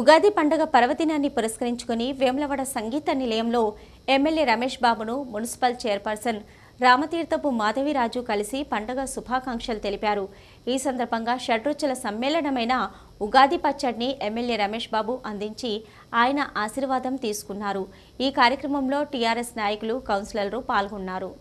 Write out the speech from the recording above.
ఉగాది పండుగ పర్వదినాన్ని పురస్కరించుకుని వేములవాడ సంగీత నిలయంలో ఎమ్మెల్యే రమేష్ బాబును మున్సిపల్ చైర్పర్సన్ రామతీర్థపు మాధవిరాజు కలిసి పండుగ శుభాకాంక్షలు తెలిపారు ఈ సందర్భంగా షడ్రుచుల సమ్మేళనమైన ఉగాది పచ్చడిని ఎమ్మెల్యే రమేష్ బాబు అందించి ఆయన ఆశీర్వాదం తీసుకున్నారు ఈ కార్యక్రమంలో టీఆర్ఎస్ నాయకులు కౌన్సిలర్లు పాల్గొన్నారు